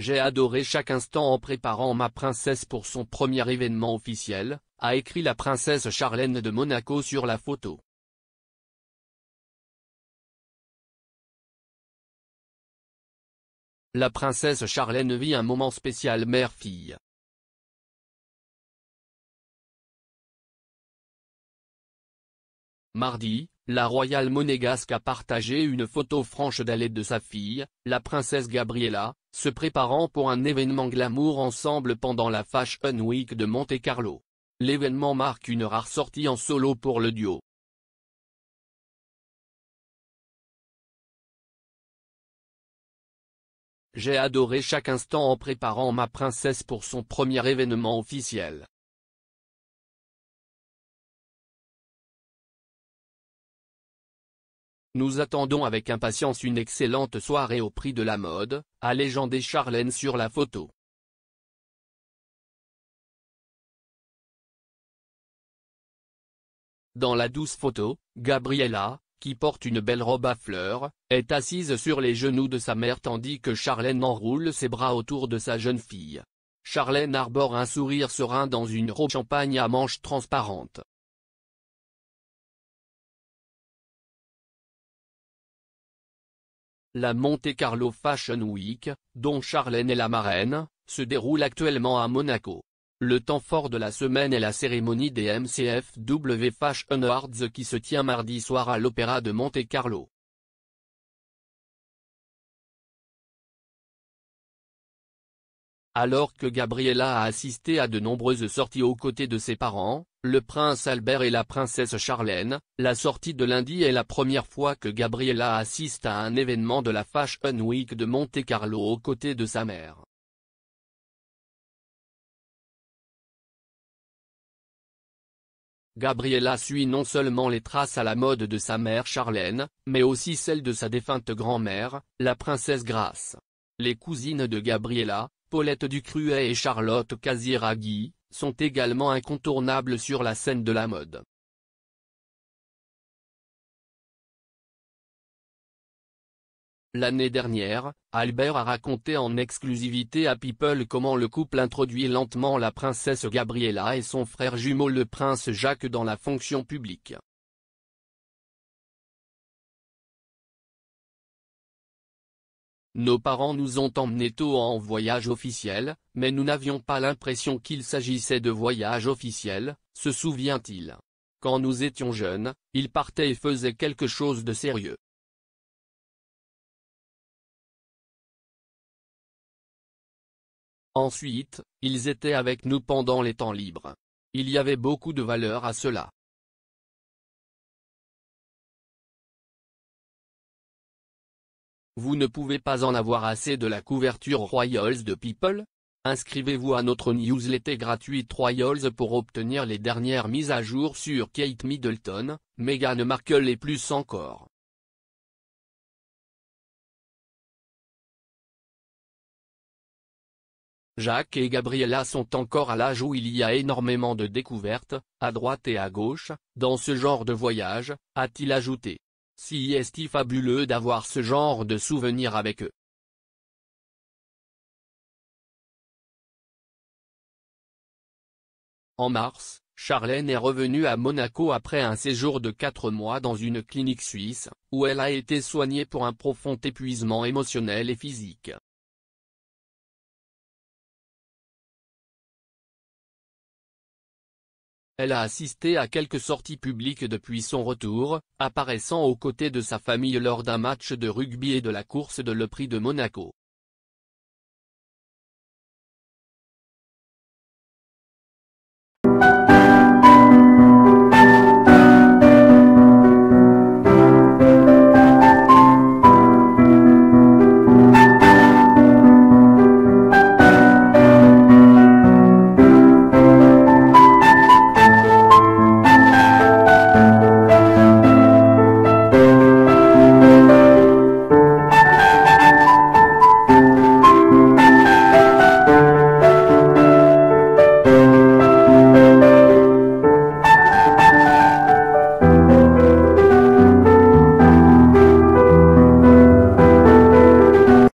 J'ai adoré chaque instant en préparant ma princesse pour son premier événement officiel, a écrit la princesse Charlène de Monaco sur la photo. La princesse Charlène vit un moment spécial mère-fille. Mardi, la royale monégasque a partagé une photo franche d'aller de sa fille, la princesse Gabriella, se préparant pour un événement glamour ensemble pendant la Fashion Week de Monte Carlo. L'événement marque une rare sortie en solo pour le duo. J'ai adoré chaque instant en préparant ma princesse pour son premier événement officiel. Nous attendons avec impatience une excellente soirée au prix de la mode, légendé Charlène sur la photo. Dans la douce photo, Gabriella, qui porte une belle robe à fleurs, est assise sur les genoux de sa mère tandis que Charlène enroule ses bras autour de sa jeune fille. Charlène arbore un sourire serein dans une robe champagne à manches transparentes. La Monte-Carlo Fashion Week, dont Charlène est la marraine, se déroule actuellement à Monaco. Le temps fort de la semaine est la cérémonie des MCFW Fashion Awards qui se tient mardi soir à l'Opéra de Monte-Carlo. Alors que Gabriella a assisté à de nombreuses sorties aux côtés de ses parents, le prince Albert et la princesse Charlène, la sortie de lundi est la première fois que Gabriella assiste à un événement de la Fashion Week de Monte-Carlo aux côtés de sa mère. Gabriella suit non seulement les traces à la mode de sa mère Charlène, mais aussi celles de sa défunte grand-mère, la princesse Grace. Les cousines de Gabriella, Paulette Ducruet et Charlotte Casiraghi, sont également incontournables sur la scène de la mode. L'année dernière, Albert a raconté en exclusivité à People comment le couple introduit lentement la princesse Gabriella et son frère jumeau le prince Jacques dans la fonction publique. Nos parents nous ont emmenés tôt en voyage officiel, mais nous n'avions pas l'impression qu'il s'agissait de voyage officiel, se souvient-il. Quand nous étions jeunes, ils partaient et faisaient quelque chose de sérieux. Ensuite, ils étaient avec nous pendant les temps libres. Il y avait beaucoup de valeur à cela. Vous ne pouvez pas en avoir assez de la couverture Royals de People Inscrivez-vous à notre newsletter gratuite Royals pour obtenir les dernières mises à jour sur Kate Middleton, Meghan Markle et plus encore. Jacques et Gabriella sont encore à l'âge où il y a énormément de découvertes, à droite et à gauche, dans ce genre de voyage, a-t-il ajouté. Si est fabuleux d'avoir ce genre de souvenirs avec eux. En mars, Charlène est revenue à Monaco après un séjour de 4 mois dans une clinique suisse, où elle a été soignée pour un profond épuisement émotionnel et physique. Elle a assisté à quelques sorties publiques depuis son retour, apparaissant aux côtés de sa famille lors d'un match de rugby et de la course de le Prix de Monaco.